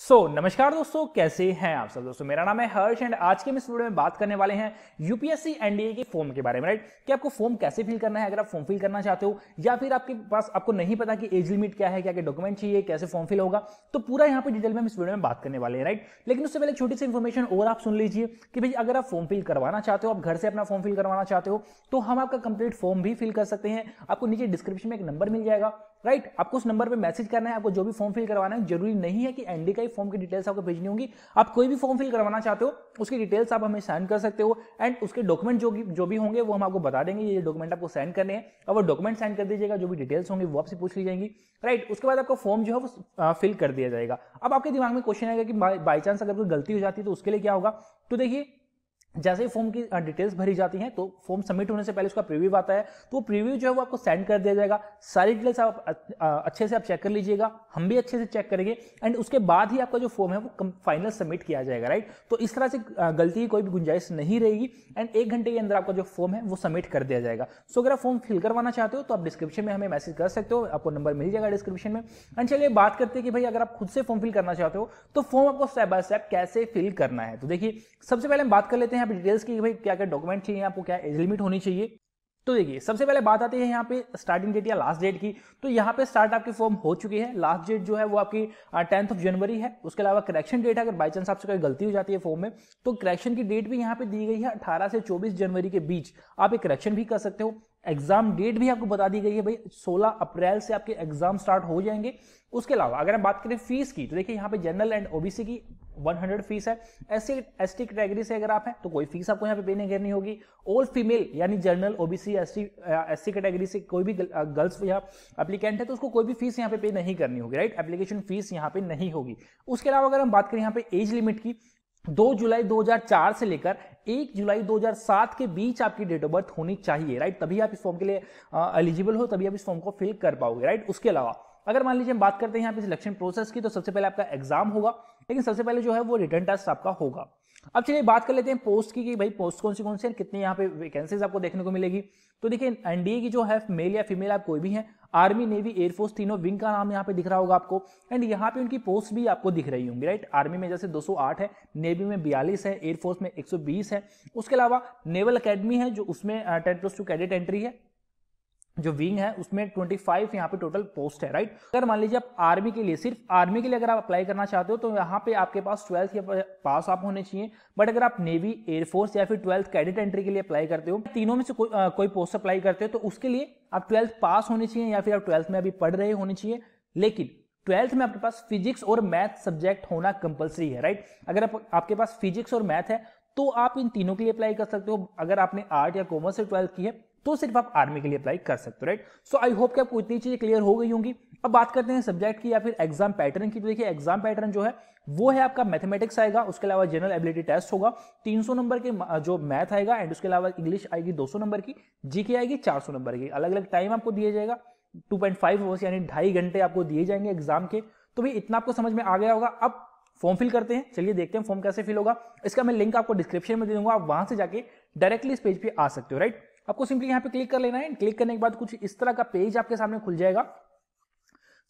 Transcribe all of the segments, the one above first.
सो so, नमस्कार दोस्तों कैसे हैं आप सब दोस्तों मेरा नाम है हर्ष एंड आज के हम इस वीडियो में बात करने वाले हैं यूपीएससी एनडीए के फॉर्म के बारे में राइट कि आपको फॉर्म कैसे फिल करना है अगर आप फॉर्म फिल करना चाहते हो या फिर आपके पास आपको नहीं पता कि एज लिमिट क्या है क्या क्या डॉक्यूमेंट चाहिए कैसे फॉर्म फिल होगा तो पूरा यहाँ पर डिटेल में हम इस वीडियो में बात करने वाले हैं राइट लेकिन उससे पहले छोटी सी इन्फॉर्मेशन और आप सुन लीजिए कि भाई अगर आप फॉर्म फिल करवाना चाहते हो आप घर से अपना फॉर्म फिल करवाना चाहते हो तो हम आपका कंप्लीट फॉर्म भी फिल कर सकते हैं आपको नीचे डिस्क्रिप्शन में एक नंबर मिल जाएगा राइट आपको उस नंबर पर मैसेज करना है आपको जो भी फॉर्म फिल करवाना है जरूरी नहीं है कि एनडी का कई फॉर्म की डिटेल्स आपको भेजनी होगी आप कोई भी फॉर्म फिल करवाना चाहते हो उसकी डिटेल्स आप हमें सेंड कर सकते हो एंड उसके डॉक्यूमेंट जो जो भी होंगे वो हम आपको बता देंगे ये डॉक्यूमेंट आपको सेंड करने हैं और वो डॉक्यूमेंट सेंड कर दीजिएगा जो भी डिटेल्स होंगे वो आपसे पूछ ली जाएंगी राइट उसके बाद आपका फॉर्म जो है वो फिल कर दिया जाएगा अब आपके दिमाग में क्वेश्चन आएगा कि बाई चांस अगर कोई गलती हो जाती है तो उसके लिए क्या होगा तो देखिए जैसे ही फॉर्म की डिटेल्स भरी जाती हैं तो फॉर्म सबमिट होने से पहले उसका प्रीव्यू आता है तो वो प्रीव्यू जो है वो आपको सेंड कर दिया जाएगा सारी डिटेल्स आप अच्छे से आप चेक कर लीजिएगा हम भी अच्छे से चेक करेंगे एंड उसके बाद ही आपका जो फॉर्म है वो फाइनल सबमिट किया जाएगा राइट तो इस तरह से गलती की कोई भी गुंजाइश नहीं रहेगी एंड एक घंटे के अंदर आपका जो फॉर्म है वो सबमिट कर दिया जाएगा सो अगर आप फॉर्म फिल करवाना चाहते हो तो आप डिस्क्रिप्शन में हमें मैसेज कर सकते हो आपको नंबर मिल जाएगा डिस्क्रिप्शन में एंड चलिए बात करते हैं कि भाई अगर आप खुद से फॉर्म फिल करना चाहते हो तो फॉर्म आपको स्टेप बाय स्टेप कैसे फिल करना है तो देखिए सबसे पहले हम बात कर लेते हैं हैं यहाँ पे डिटेल्स की भाई क्या क्या डॉक्यूमेंट चाहिए आपको क्या एज लिमिट होनी चाहिए तो देखिए सबसे पहले बात आती है यहाँ पे स्टार्टिंग डेट या लास्ट डेट की तो यहाँ पे स्टार्ट आपकी फॉर्म हो चुकी है लास्ट डेट जो है वो आपकी टेंथ ऑफ जनवरी है उसके अलावा करेक्शन डेट अगर बाई चांस आपसे कोई गलती हो जाती है फॉर्म में तो करेक्शन की डेट भी यहाँ पे दी गई है अठारह से चौबीस जनवरी के बीच आप एक करेक्शन भी कर सकते हो एग्जाम डेट भी आपको बता दी गई है भाई 16 अप्रैल से आपके एग्जाम स्टार्ट हो जाएंगे उसके अलावा अगर हम बात करें फीस की तो देखिए यहाँ पे जनरल एंड ओबीसी की 100 फीस है एस सी कैटेगरी से अगर आप हैं तो कोई फीस आपको यहाँ पे पे नहीं करनी होगी ऑल फीमेल यानी general OBC S T S C category से कोई भी गर्ल्स या अप्लीकेंट है तो उसको कोई भी फीस यहाँ पे पे नहीं करनी होगी राइट एप्लीकेशन फीस यहाँ पे नहीं होगी उसके अलावा अगर हम बात करें यहाँ पे एज लिमिट की 2 जुलाई 2004 से लेकर 1 जुलाई 2007 के बीच आपकी डेट ऑफ बर्थ होनी चाहिए राइट तभी आप इस फॉर्म के लिए एलिजिबल हो तभी आप इस फॉर्म को फिल कर पाओगे राइट उसके अलावा अगर मान लीजिए हम बात करते हैं यहाँ पे सिलेक्शन प्रोसेस की तो सबसे पहले आपका एग्जाम होगा लेकिन सबसे पहले जो है वो रिटर्न टेस्ट आपका होगा अब चलिए बात कर लेते हैं पोस्ट की कि भाई पोस्ट कौन सी कौन सी है कितनी यहाँ पे वैकेंसीज आपको देखने को मिलेगी तो देखिए एनडीए की जो है मेल या फीमेल आप कोई भी है आर्मी नेवी एयरफोर्स तीनों विंग का नाम यहाँ पे दिख रहा होगा आपको एंड यहाँ पे उनकी पोस्ट भी आपको दिख रही होंगी राइट आर्मी में जैसे 208 है नेवी में 42 है एयरफोर्स में 120 है उसके अलावा नेवल अकेडमी है जो उसमें ten plus two cadet entry है जो विंग है उसमें 25 यहाँ पे टोटल पोस्ट है राइट अगर मान लीजिए आप आर्मी के लिए सिर्फ आर्मी के लिए अगर आप अप्लाई करना चाहते हो तो यहाँ पे आपके पास ट्वेल्थ या पास आप होने चाहिए बट अगर आप नेवी एयरफोर्स या फिर ट्वेल्थ कैडेट एंट्री के लिए अप्लाई करते हो तीनों में से को, आ, कोई पोस्ट अप्लाई करते हो तो उसके लिए आप ट्वेल्थ पास होने चाहिए या फिर आप ट्वेल्थ में अभी पढ़ रहे होने चाहिए लेकिन ट्वेल्थ में आपके पास फिजिक्स और मैथ सब्जेक्ट होना कंपलसरी है राइट अगर आप, आपके पास फिजिक्स और मैथ है तो आप इन तीनों के लिए अप्लाई कर सकते हो अगर आपने आर्ट या कॉमर्स से ट्वेल्थ की है तो सिर्फ आप आर्मी के लिए अप्लाई कर सकते हो राइट सो आई होप कि आपको इतनी चीजें क्लियर हो गई होंगी अब बात करते हैं सब्जेक्ट की या फिर एग्जाम पैटर्न की तो देखिए एग्जाम पैटर्न जो है वो है आपका मैथमेटिक्स आएगा उसके अलावा जनरल एबिलिटी टेस्ट होगा 300 नंबर के जो मैथ आएगा एंड उसके अलावा इंग्लिश आएगी 200 नंबर की जीके आएगी 400 नंबर की अलग अलग टाइम आपको दिया जाएगा 2.5 पॉइंट आवर्स यानी ढाई घंटे आपको दिए जाएंगे एग्जाम के तो भाई इतना आपको समझ में आ गया होगा अब फॉर्म फिल करते हैं चलिए देखते हैं फॉर्म कैसे फिल होगा इसका मैं लिंक आपको डिस्क्रिप्शन में दे दूंगा आप वहां से जाके डायरेक्टली इस पेज पर आ सकते हो राइट आपको सिंपली यहाँ पे क्लिक कर लेना है क्लिक करने के बाद कुछ इस तरह का पेज आपके सामने खुल जाएगा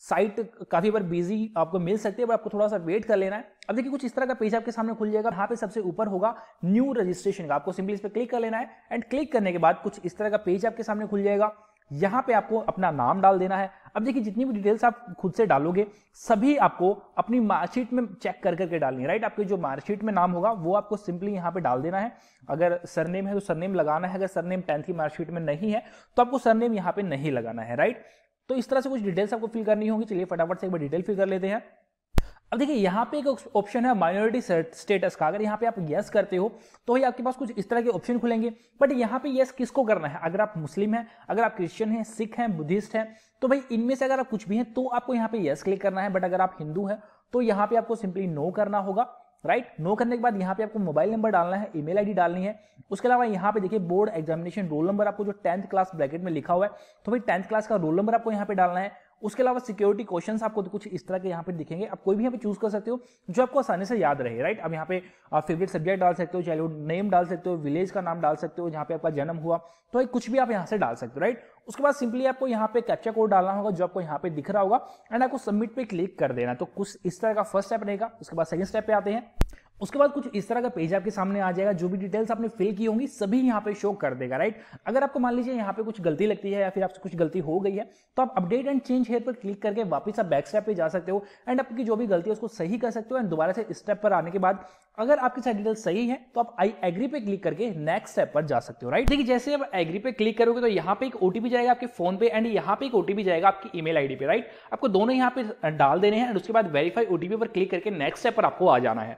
साइट काफी बार बिजी आपको मिल सकती है बट आपको थोड़ा सा वेट कर लेना है अब देखिए कुछ इस तरह का पेज आपके सामने खुल जाएगा यहाँ पे सबसे ऊपर होगा न्यू रजिस्ट्रेशन का आपको सिंपली इस पर क्लिक कर लेना है एंड क्लिक करने के बाद कुछ इस तरह का पेज आपके सामने खुल जाएगा यहां पे आपको अपना नाम डाल देना है अब देखिए जितनी भी डिटेल्स आप खुद से डालोगे सभी आपको अपनी मार्कशीट में चेक कर करके डालनी है राइट आपके जो मार्कशीट में नाम होगा वो आपको सिंपली यहाँ पे डाल देना है अगर सरनेम है तो सरनेम लगाना है अगर सरनेम टेंथ की मार्कशीट में नहीं है तो आपको सरनेम यहाँ पे नहीं लगाना है राइट तो इस तरह से कुछ डिटेल्स आपको फिल करनी होगी चलिए फटाफट से एक बार डिटेल फिल कर लेते हैं अब देखिए यहाँ पे एक ऑप्शन है माइनॉरिटी स्टेटस का अगर यहाँ पे आप यस करते हो तो ही आपके पास कुछ इस तरह के ऑप्शन खुलेंगे बट यहाँ पे यस किसको करना है अगर आप मुस्लिम हैं अगर आप क्रिश्चियन हैं सिख हैं बुद्धिस्ट हैं तो भाई इनमें से अगर आप कुछ भी हैं तो आपको यहाँ पे यस क्लिक करना है बट अगर आप हिंदू हैं तो यहाँ पे आपको सिंपली नो करना होगा राइट right? नो करने के बाद यहाँ पे आपको मोबाइल नंबर डालना है ईमेल आईडी डालनी है उसके अलावा यहाँ पे देखिए बोर्ड एग्जामिनेशन रोल नंबर आपको जो टेंथ क्लास ब्रैकेट में लिखा हुआ है तो भाई टेंथ क्लास का रोल नंबर आपको यहाँ पे डालना है उसके अलावा सिक्योरिटी क्वेश्चन आपको कुछ इस तरह के यहाँ पे दिखेंगे आप कोई भी यहाँ पे चूज कर सकते हो जो आपको आसानी से याद रहे राइट अब यहाँ पे आप फेवरेट सब्जेक्ट डाल सकते हो चाइल्डहुड नेम डाल सकते हो विलेज का नाम डाल सकते हो जहाँ पे आपका जन्म हुआ तो कुछ भी आप यहाँ से डाल सकते हो राइट उसके बाद सिंपली आपको यहाँ पे कैप्चा कोड डालना होगा जो आपको यहाँ पे दिख रहा होगा एंड आपको सबमिट पे क्लिक कर देना तो कुछ इस तरह का फर्स्ट स्टेप रहेगा उसके बाद सेकंड स्टेप पे आते हैं उसके बाद कुछ इस तरह का पेज आपके सामने आ जाएगा जो भी डिटेल्स आपने फिल की होंगी सभी यहाँ पे शो कर देगा राइट अगर आपको मान लीजिए यहाँ पे कुछ गलती लगती है या फिर आपसे कुछ गलती हो गई है तो आप अपडेट एंड चेंज हेयर पर क्लिक करके वापस आप बैक स्टेप पे जा सकते हो एंड आपकी जो भी गलती है उसको सही कर सकते हो एंड दोबारा से स्टेप पर आने के बाद अगर आपकी सारी डिटेल्स सही है तो आप आई एग्री पे क्लिक करके नेक्स्ट स्टेप पर जा सकते हो राइट देखिए जैसे आप एग्री पे क्लिक करोगे तो यहाँ पे एक ओटीपी जाएगा आपके फोन पे एंड यहाँ पे एक ओटीपी जाएगा आपकी ईमेल आईडी पे राइट आपको दोनों यहाँ पे डाल देने हैं एंड उसके बाद वेरीफाई ओटीपी पर क्लिक करके नेक्स्ट स्टेप पर आपको आ जाना है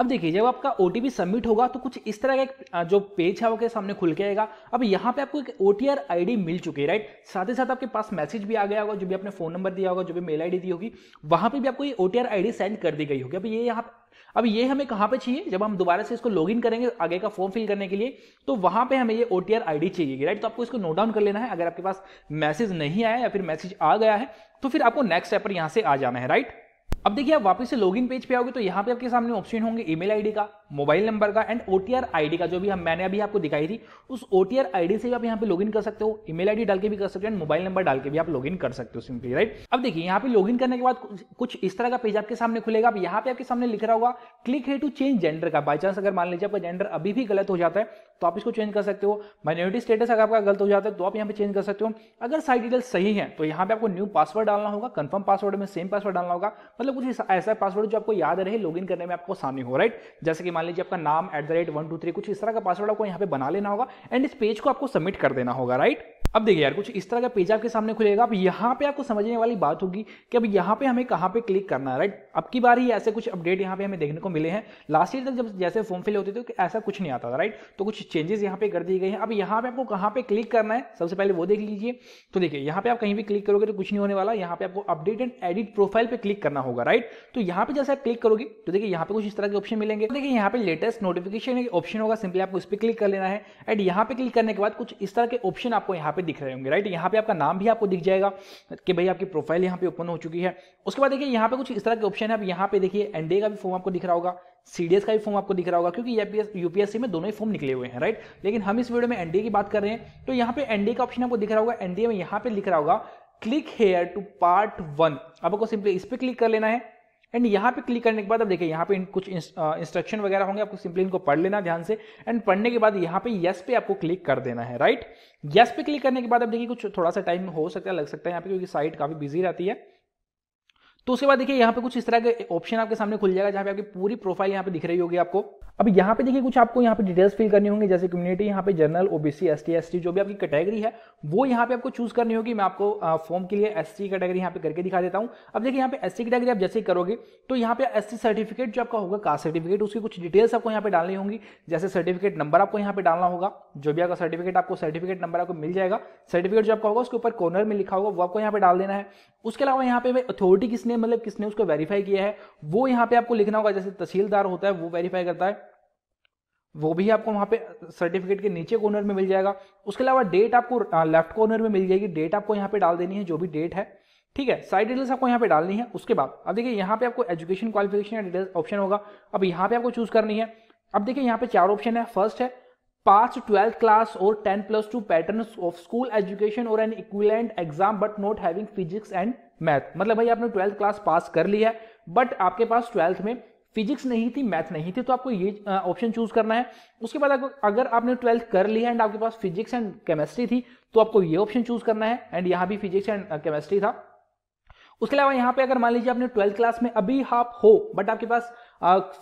अब देखिए जब आपका ओ सबमिट होगा तो कुछ इस तरह का एक जो पेज है आपके सामने खुल के आएगा अब यहाँ पे आपको एक ओ आईडी मिल चुकी है राइट साथ ही साथ आपके पास मैसेज भी आ गया होगा जो भी आपने फोन नंबर दिया होगा जो भी मेल आई दी होगी वहां पे भी आपको ये ओ टी सेंड कर दी गई होगी अब ये यहाँ अब ये हमें कहाँ पे चाहिए जब हम दोबारा से इसको लॉग करेंगे आगे का फॉर्म फिल करने के लिए तो वहां पे हमें ये ओ टी आर चाहिए राइट तो आपको इसको नोट डाउन कर लेना है अगर आपके पास मैसेज नहीं आया या फिर मैसेज आ गया है तो फिर आपको नेक्स्ट स्टेप पर यहाँ से आ जाना है राइट अब देखिए आप वापस से लॉगिन पेज पे आओगे तो यहाँ पे आपके सामने ऑप्शन होंगे ईमेल आईडी का मोबाइल नंबर का एंड ओ आईडी का जो भी हम मैंने अभी आपको दिखाई थी उस ओ डी से भी आप यहाँ पे लॉगिन कर सकते हो ईमेल डी डाल के भी कर सकते हो एंड मोबाइल नंबर डाल के भी आप लॉगिन कर सकते हो सिंपली राइट अब देखिए यहाँ पे लॉगिन करने के बाद कुछ इस तरह का पेज आपके सामने खुलेगा अब यहाँ पे आपके सामने लिख रहा होगा क्लिक है टू चेंज जेंडर का बाई चांस अगर मान लीजिए आपका जेंडर अभी भी गलत हो जाता है तो आप इसको चेंज कर सकते हो माइनॉरिटी स्टेटस अगर आपका गलत हो जाता है तो आप यहाँ पे चेंज कर सकते हो अगर साइड डिटेल सही है तो यहाँ पे आपको न्यू पासवर्ड डालना होगा कंफर्म पासवर्ड में सेम पासवर्ड डालना होगा मतलब कुछ ऐसा पासवर्ड जो आपको याद रहे लॉग करने में आपको आसानी हो राइट जैसे कि मान लीजिए आपका नाम at the rate one two three कुछ इस तरह का पासवर्ड आपको यहाँ पे बना लेना होगा एंड इस पेज को आपको सबमिट कर देना होगा राइट अब देखिए यार कुछ इस तरह का पेज आपके सामने खुलेगा अब यहाँ पे आपको समझने वाली बात होगी कि अब यहाँ पे हमें कहाँ पे क्लिक करना है राइट अब की बार ही ऐसे कुछ अपडेट यहाँ पे हमें देखने को मिले हैं लास्ट ईयर तक जब जैसे फॉर्म फिल होते थे तो ऐसा कुछ नहीं आता था राइट तो कुछ चेंजेस यहाँ पे कर दिए गए हैं अब यहाँ पे आपको कहाँ पे क्लिक करना है सबसे पहले वो देख लीजिए तो देखिए यहाँ पे आप कहीं भी क्लिक करोगे तो कुछ नहीं होने वाला यहाँ पे आपको अपडेट एंड एडिट प्रोफाइल पे क्लिक करना होगा राइट तो यहाँ पे जैसे आप क्लिक करोगे तो देखिए यहाँ पे कुछ इस तरह के ऑप्शन मिलेंगे तो देखिए यहाँ पे लेटेस्ट नोटिफिकेशन ऑप्शन होगा सिंपली आपको इस पर क्लिक कर लेना है एंड यहाँ पे क्लिक करने के बाद कुछ इस तरह के ऑप्शन आपको यहाँ पे पे दिख रहे होंगे राइट यहाँ पे आपका नाम भी आपको दिख जाएगा कि भाई आपकी प्रोफाइल यहाँ पे ओपन हो चुकी है उसके बाद देखिए यहाँ पे कुछ इस तरह के ऑप्शन है आप यहाँ पे देखिए एनडीए का भी फॉर्म आपको दिख रहा होगा सीडीएस का भी फॉर्म आपको दिख रहा होगा क्योंकि यूपीएससी में दोनों ही फॉर्म निकले हुए हैं राइट लेकिन हम इस वीडियो में एनडीए की बात कर रहे हैं तो यहाँ पे एनडीए का ऑप्शन आपको दिख रहा होगा एनडीए में यहाँ पे लिख रहा होगा click here to part one आपको सिंपली इस पर क्लिक कर लेना है एंड यहाँ पे क्लिक करने के बाद अब देखिए यहाँ पे कुछ इंस्ट्रक्शन वगैरह होंगे आपको सिंपली इनको पढ़ लेना ध्यान से एंड पढ़ने के बाद यहाँ पे यस पे आपको क्लिक कर देना है राइट यस पे क्लिक करने के बाद अब देखिए कुछ थोड़ा सा टाइम हो सकता है लग सकता है यहाँ पे क्योंकि साइट काफी बिजी रहती है तो उसके बाद देखिए यहाँ पे कुछ इस तरह के ऑप्शन आपके सामने खुल जाएगा जहाँ पे आपकी पूरी प्रोफाइल यहाँ पे दिख रही होगी आपको अब यहाँ पे देखिए कुछ आपको यहाँ पे डिटेल्स फिल करनी होंगी जैसे कम्युनिटी यहाँ पे जनरल ओबीसी एस टी जो भी आपकी कैटेगरी है वो यहाँ पे आपको चूज करनी होगी मैं आपको फॉर्म के लिए एस कैटेगरी यहाँ पे करके दिखा देता हूँ अब देखिए यहाँ पे एस कैटेगरी आप जैसे ही करोगे तो यहाँ पे एस सर्टिफिकेट जो आपका होगा कास्ट सर्टिफिकेट उसकी कुछ डिटेल्स आपको यहाँ पे डालनी होगी जैसे सर्टिफिकेट नंबर आपको यहाँ पे डालना होगा जो भी आपका सर्टिफिकेट आपको सर्टिफिकेट नंबर आपको मिल जाएगा सर्टिफिकेट जो आपका होगा उसके ऊपर कॉर्नर में लिखा होगा वो आपको यहाँ पे डाल देना है उसके अलावा यहाँ पे अथॉरिटी किसने मतलब किसने उसको वेरीफाई किया है वो यहाँ पे आपको लिखना होगा जैसे तहसीलदार होता है वो वेरीफाई करता है वो भी आपको वहाँ पे सर्टिफिकेट के नीचे कॉर्नर में मिल जाएगा उसके अलावा डेट आपको लेफ्ट कॉर्नर में मिल जाएगी डेट आपको यहाँ पे डाल देनी है जो भी डेट है ठीक है साइड डिटेल्स आपको यहाँ पे डालनी है उसके बाद अब देखिए यहाँ पे आपको एजुकेशन क्वालिफिकेशन या डिटेल्स ऑप्शन होगा अब यहाँ पे आपको चूज करनी है अब देखिए यहाँ पे चार ऑप्शन है फर्स्ट है पास ट्वेल्थ क्लास और ten plus two pattern of school education और an equivalent exam but not having physics and math मतलब भाई आपने ट्वेल्थ क्लास पास कर लिया है बट आपके पास ट्वेल्थ में फिजिक्स नहीं थी मैथ नहीं थी तो आपको ये ऑप्शन चूज करना है उसके बाद अगर आपने ट्वेल्थ कर लिया एंड आपके पास फिजिक्स एंड केमिस्ट्री थी तो आपको ये ऑप्शन चूज करना है एंड यहाँ भी फिजिक्स एंड केमिस्ट्री था उसके अलावा यहाँ पे अगर मान लीजिए आपने ट्वेल्थ क्लास में अभी आप हो बट आपके पास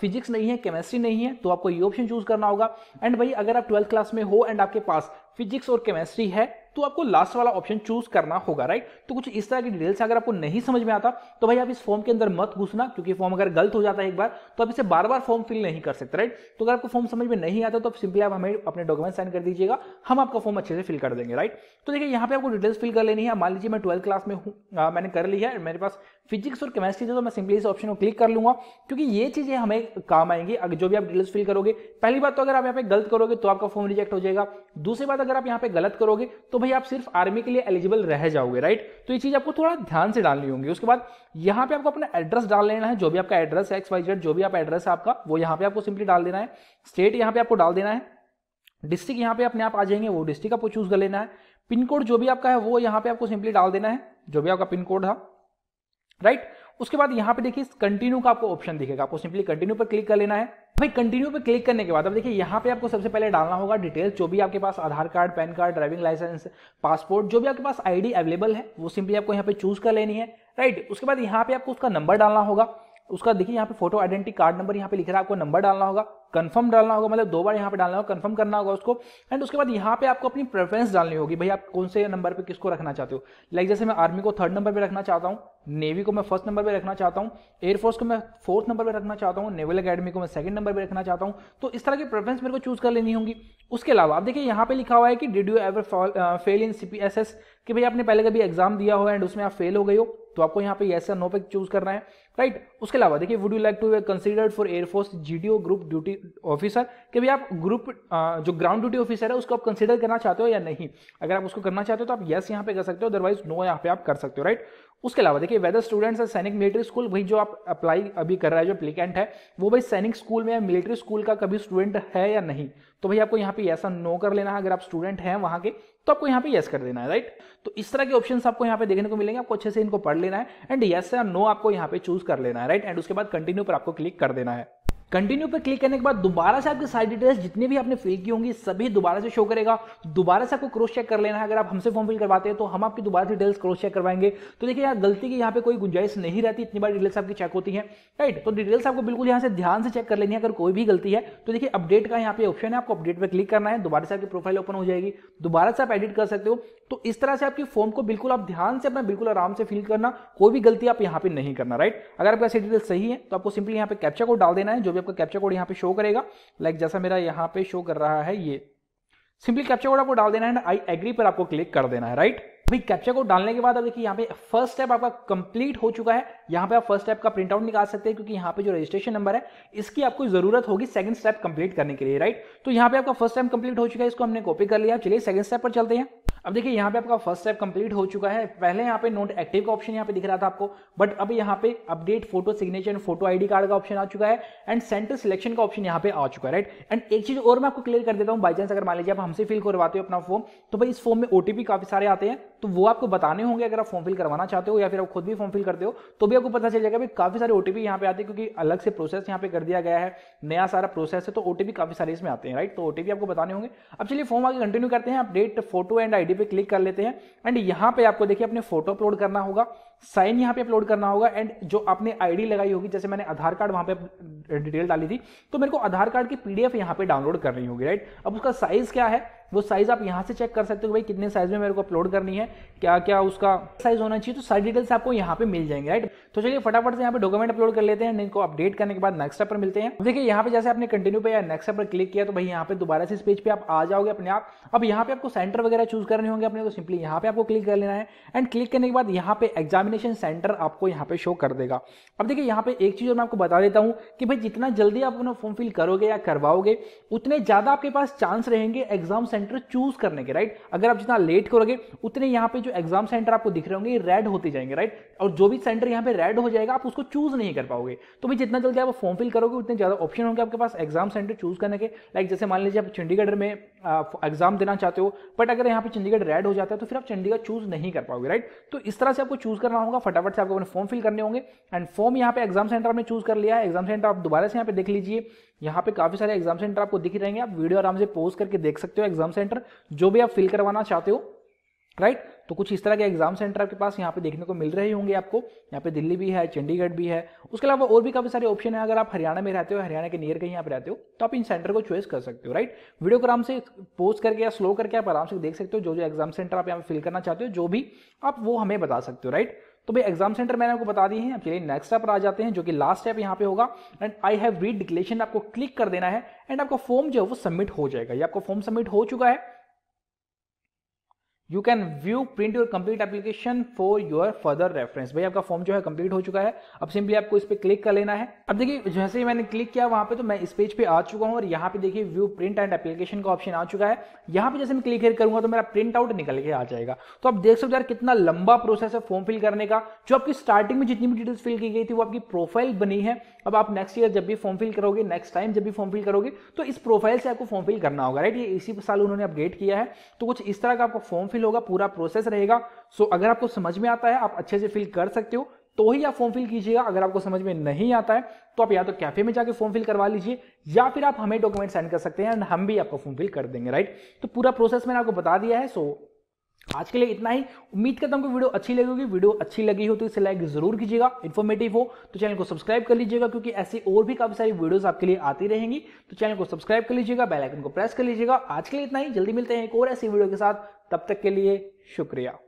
फिजिक्स नहीं है केमिस्ट्री नहीं है तो आपको ये ऑप्शन चूज करना होगा एंड भाई अगर आप ट्वेल्थ क्लास में हो एंड आपके पास फिजिक्स और केमिस्ट्री है तो आपको लास्ट वाला ऑप्शन चूज करना होगा राइट तो कुछ इस तरह की डिटेल्स अगर आपको नहीं समझ में आता तो भाई आप इस फॉर्म के अंदर मत घुसना क्योंकि फॉर्म अगर गलत हो जाता है एक बार तो आप इसे बार बार फॉर्म फिल नहीं कर सकते राइट तो अगर आपको फॉर्म समझ में नहीं आता तो आप सिंपली आप हमें अपने डॉक्यूमेंट साइन कर दीजिएगा हम आपका फॉर्म अच्छे से फिल कर देंगे राइट तो देखिए यहाँ पे आपको डिटेल्स फिल कर लेनी है मान लीजिए मैं ट्वेल्थ क्लास में हूँ मैंने कर ली है मेरे पास फिजिक्स और केमिस्ट्री से तो मैं सिंपली इस ऑप्शन को क्लिक कर लूंगा क्योंकि ये चीज़ें हमें काम आएंगी अगर जो भी आप डिटेल्स फिल करोगे पहली बात तो अगर आप यहाँ पे गलत करोगे तो आपका फॉर्म रिजेक्ट हो जाएगा दूसरी बात अगर आप यहाँ पे गलत करोगे तो भाई आप सिर्फ आर्मी के लिए एलिजिबल रह जाओगे राइट तो ये चीज़ आपको थोड़ा ध्यान से डालनी होगी उसके बाद यहाँ पे आपको अपना एड्रेस डाल लेना है जो भी आपका एड्रेस है एक्स वाई जेड जो भी आप एड्रेस है आपका वो यहाँ पे आपको सिंपली डाल देना है स्टेट यहाँ पे आपको डाल देना है डिस्ट्रिक्ट यहाँ पे अपने आप आ जाएंगे वो डिस्ट्रिक्ट आपको चूज कर लेना है पिन कोड जो भी आपका है वो यहाँ पे आपको सिंपली डाल देना है जो भी आपका पिन कोड है राइट उसके बाद यहां पे देखिए कंटिन्यू का आपको ऑप्शन दिखेगा आपको सिंपली कंटिन्यू पर क्लिक कर लेना है भाई कंटिन्यू पर क्लिक करने के बाद अब देखिए यहाँ पे आपको सबसे पहले डालना होगा डिटेल्स जो भी आपके पास Aadhaar card PAN card driving licence passport जो भी आपके पास आईडी अवेलेबल है वो सिंपली आपको यहाँ पे चूज कर लेनी है राइट उसके बाद यहाँ पे आपको उसका नंबर डालना होगा उसका देखिए यहाँ पे फोटो आइडेंटिटी कार्ड नंबर यहाँ पे लिख रहा है आपको नंबर डालना होगा कंफर्म डालना होगा मतलब दो बार यहाँ पे डालना होगा कंफर्म करना होगा उसको एंड उसके बाद यहाँ पे आपको अपनी प्रेफरेंस डालनी होगी भाई आप कौन से नंबर पे किसको रखना चाहते हो लाइक जैसे मैं आर्मी को थर्ड नंबर पे रखना चाहता हूँ नेवी को मैं फर्स्ट नंबर पर रखना चाहता हूँ एयरफोर्स को मैं फोर्थ नंबर पर रखना चाहता हूँ नेवल अकेडमी को मैं सेकंड नंबर पर रखना चाहता हूँ तो इस तरह की प्रेफरेंस मेरे को चूज कर लेनी होगी उसके अलावा आप देखिए यहाँ पे लिखा हुआ है कि did you ever fail in C कि भाई आपने पहले कभी एग्जाम दिया हो एंड उसमें आप फेल हो गए हो तो आपको यहाँ पे येस या नो पे चूज करना है राइट उसके अलावा देखिए would you like to considered for air force G D O group duty officer कि भाई आप ग्रुप जो ग्राउंड ड्यूटी ऑफिसर है उसको आप कंसिडर करना चाहते हो या नहीं अगर आप उसको करना चाहते हो तो आप यस यहाँ पे कर सकते हो अदरवाइज नो यहाँ पे आप कर सकते हो राइट उसके अलावा देखिए वेदर स्टूडेंट्स है सैनिक मिलिट्री स्कूल भाई जो आप अप्लाई अभी कर रहा है जो एप्लीकेंट है वो भाई सैनिक स्कूल में या मिलिट्री स्कूल का कभी स्टूडेंट है या नहीं तो भाई आपको यहाँ पे ऐसा नो कर लेना है अगर आप स्टूडेंट हैं वहाँ के तो आपको यहाँ पे यस कर देना है राइट तो इस तरह के ऑप्शन आपको यहाँ पे देखने को मिलेंगे आपको अच्छे से इनको पढ़ लेना है एंड यस या नो आपको यहाँ पे चूज कर लेना है राइट एंड उसके बाद कंटिन्यू पर आपको क्लिक कर देना है कंटिन्यू पर क्लिक करने के बाद दोबारा से आपकी सारी डिटेल्स जितनी भी आपने फिल की होंगी सभी दोबारा से शो करेगा दोबारा से आपको क्रॉस चेक कर लेना है अगर आप हमसे फॉर्म फिल करवाते हैं तो हम आपकी दोबारा से डिटेल्स क्रॉस चेक करवाएंगे तो देखिए यार गलती की यहाँ पे कोई गुंजाइश नहीं रहती इतनी बार डिटेल्स आपकी चेक होती है राइट तो डिटेल्स आपको बिल्कुल यहाँ से ध्यान से चेक कर लेनी है अगर कोई भी गलती है तो देखिए अपडेट का यहाँ पे ऑप्शन है आपको अपडेट पर क्लिक करना है दोबारा से आपकी प्रोफाइल ओपन हो जाएगी दोबारा से आप एडिट कर सकते हो तो इस तरह से आपकी फॉर्म को बिल्कुल आप ध्यान से अपना बिल्कुल आराम से फिल करना कोई भी गलती आप यहाँ पे नहीं करना राइट अगर आपका डिटेल्स सही है तो आपको सिंपली यहाँ पे कैप्चा को डाल देना है जो आपका कैप्चर कोड यहाँ पे शो करेगा लाइक जैसा मेरा यहाँ पे शो कर रहा है ये सिंपली कैप्चर कोड आपको डाल देना है आई एग्री पर आपको क्लिक कर देना है राइट अभी कैप्चर कोड डालने के बाद अब देखिए यहाँ पे फर्स्ट स्टेप आपका कंप्लीट हो चुका है यहाँ पे आप फर्स्ट स्टेप का प्रिंट आउट निकाल सकते हैं क्योंकि यहाँ पे जो रजिस्ट्रेशन नंबर है इसकी आपको जरूरत होगी सेकंड स्टेप कंप्लीट करने के लिए राइट तो यहाँ पे आपका फर्स्ट टाइम कंप्लीट हो चुका है इसको हमने कॉपी कर लिया चलिए सेकंड स्टेप पर चलते हैं अब देखिए यहाँ पे आपका फर्स्ट स्टेप कंप्लीट हो चुका है पहले यहाँ पे नोट एक्टिव का ऑप्शन यहाँ पे दिख रहा था आपको बट अब यहाँ पे update photo signature photo ID card का ऑप्शन आ चुका है एंड सेंटर सिलेक्शन का ऑप्शन यहाँ पे आ चुका है राइट एंड एक चीज और मैं आपको क्लियर कर देता हूँ बाई चांस अगर मान लीजिए आप हमसे फिल करवाते हो अपना फॉर्म तो भाई इस फॉर्म में ओटीपी काफी सारे आते हैं तो वो आपको बताने होंगे अगर आप फॉर्म फिल करवाना चाहते हो या फिर आप खुद भी फॉर्म फिल करते हो तो भी आपको पता चल जाएगा भाई काफी सारे ओटीपी यहाँ पे आते हैं क्योंकि अलग से प्रोसेस यहाँ पे कर दिया गया है नया सारा प्रोसेस है तो ओटीपी काफी सारे इसमें आते हैं राइट तो ओटीपी आपको बताने होंगे अब चलिए फॉर्म आगे कंटिन्यू करते हैं update photo and I ID पे क्लिक कर लेते हैं एंड यहाँ पे आपको देखिए अपने फोटो अपलोड करना होगा साइन यहाँ पे अपलोड करना होगा एंड जो आपने आईडी लगाई होगी जैसे मैंने आधार कार्ड वहाँ पे डिटेल डाली थी तो मेरे को आधार कार्ड की पीडीएफ यहाँ पे डाउनलोड करनी होगी राइट अब उसका साइज क्या है वो साइज आप यहाँ से चेक कर सकते हो भाई कितने साइज में मेरे को अपलोड करनी है क्या क्या उसका साइज होना चाहिए तो सारी डिटेल्स आपको यहाँ पे मिल जाएंगे राइट तो चलिए फटाफट से यहाँ पे डॉक्यूमेंट अपलोड कर लेते हैं इनको अपडेट करने के बाद नेक्स्ट पर मिलते हैं देखिए यहाँ पे जैसे आपने कंटिन्यू पे या नेक्स्ट पर क्लिक किया तो भाई यहाँ पे दोबारा से इस पेज पे आप आ जाओगे अपने आप अब यहाँ पे आपको सेंटर वगैरह चूज करने होंगे अपने को सिंपली यहाँ पे आपको क्लिक कर लेना है एंड क्लिक करने के बाद यहाँ पे एग्जाम एग्जामिनेशन सेंटर आपको यहाँ पे शो कर देगा अब देखिए यहाँ पे एक चीज़ और मैं आपको बता देता हूँ कि भाई जितना जल्दी आप अपना फॉर्म फिल करोगे या करवाओगे उतने ज़्यादा आपके पास चांस रहेंगे एग्जाम सेंटर चूज करने के राइट अगर आप जितना लेट करोगे उतने यहाँ पे जो एग्जाम सेंटर आपको दिख रहे होंगे रेड होते जाएंगे राइट और जो भी सेंटर यहाँ पे रेड हो जाएगा आप उसको चूज नहीं कर पाओगे तो भाई जितना जल्दी आप फॉर्म फिल करोगे उतने ज़्यादा ऑप्शन होंगे आपके पास एग्जाम सेंटर चूज करने के लाइक जैसे मान लीजिए आप चंडीगढ़ में एग्जाम देना चाहते हो बट अगर यहाँ पे चंडीगढ़ रेड हो जाता है तो फिर आप चंडीगढ़ चूज नहीं कर पाओगे राइट तो इस तरह से आपको चूज करना करना होगा फटाफट से आपको अपने फॉर्म फिल करने होंगे एंड फॉर्म यहाँ पे एग्जाम सेंटर आपने चूज कर लिया है एग्जाम सेंटर आप दोबारा से यहाँ पे देख लीजिए यहाँ पे काफी सारे एग्जाम सेंटर आपको दिख रहे हैं आप वीडियो आराम से पोज करके देख सकते हो एग्जाम सेंटर जो भी आप फिल करवाना चाहते हो राइट right? तो कुछ इस तरह के एग्जाम सेंटर आपके पास यहाँ पे देखने को मिल रहे होंगे आपको यहाँ पे दिल्ली भी है चंडीगढ़ भी है उसके अलावा और भी काफी सारे ऑप्शन है अगर आप हरियाणा में रहते हो हरियाणा के नियर कहीं यहाँ पे रहते हो तो आप इन सेंटर को चॉइस कर सकते हो राइट right? वीडियो को आराम से पोस्ट करके या स्लो करके आप आराम से देख सकते हो जो जो एग्जाम सेंटर आप यहाँ पे फिल करना चाहते हो जो भी आप वो हमें बता सकते हो राइट right? तो भाई एग्जाम सेंटर मैंने आपको बता दिए हैं अब चलिए नेक्स्ट स्टेप पर आ जाते हैं जो कि लास्ट स्टेप यहाँ पे होगा and I have read declaration आपको क्लिक कर देना है एंड आपका फॉर्म जो है वो सबमिट हो जाएगा ये आपका फॉर्म सबमिट हो चुका है you can view print your complete application for your further reference भाई आपका फॉर्म जो है कंप्लीट हो चुका है अब सिंपली आपको इस पर क्लिक कर लेना है अब देखिए जैसे ही मैंने क्लिक किया वहां पे तो मैं इस पेज पे आ चुका हूँ और यहाँ पे देखिए व्यू प्रिंट एंड एप्लीकेशन का ऑप्शन आ चुका है यहाँ पे जैसे मैं क्लिक करूंगा तो मेरा प्रिंट आउट निकल के आ जाएगा तो आप देख सकते यार कितना लंबा प्रोसेस है फॉर्म फिल करने का जो आपकी स्टार्टिंग में जितनी भी डिटेल्स फिल की गई थी वो आपकी प्रोफाइल बनी है अब आप नेक्स्ट ईयर जब भी फॉर्म फिल करोगे नेक्स्ट टाइम जब भी फॉर्म फिल करोगे तो इस प्रोफाइल से आपको फॉर्म फिल करना होगा राइट ये इसी साल उन्होंने अपडेट किया है तो कुछ इस तरह का आपको फॉर्म फिल फिल होगा पूरा प्रोसेस रहेगा सो अगर आपको समझ में आता है आप अच्छे से फिल कर सकते हो तो ही आप फॉर्म फिल कीजिएगा अगर आपको समझ में नहीं आता है तो आप या तो कैफे में जाकर फॉर्म फिल करवा लीजिए या फिर आप हमें डॉक्यूमेंट सेंड कर सकते हैं एंड हम भी आपको फॉर्म फिल कर देंगे राइट तो पूरा प्रोसेस मैंने आपको बता दिया है सो आज के लिए इतना ही उम्मीद करता हूँ कि वीडियो अच्छी लगी होगी वीडियो अच्छी लगी हो तो इसे लाइक जरूर कीजिएगा इन्फॉर्मेटिव हो तो चैनल को सब्सक्राइब कर लीजिएगा क्योंकि ऐसी और भी काफी सारी वीडियोस आपके लिए आती रहेंगी तो चैनल को सब्सक्राइब कर लीजिएगा बेल आइकन को प्रेस कर लीजिएगा आज के लिए इतना ही जल्दी मिलते हैं एक और ऐसी वीडियो के साथ तब तक के लिए शुक्रिया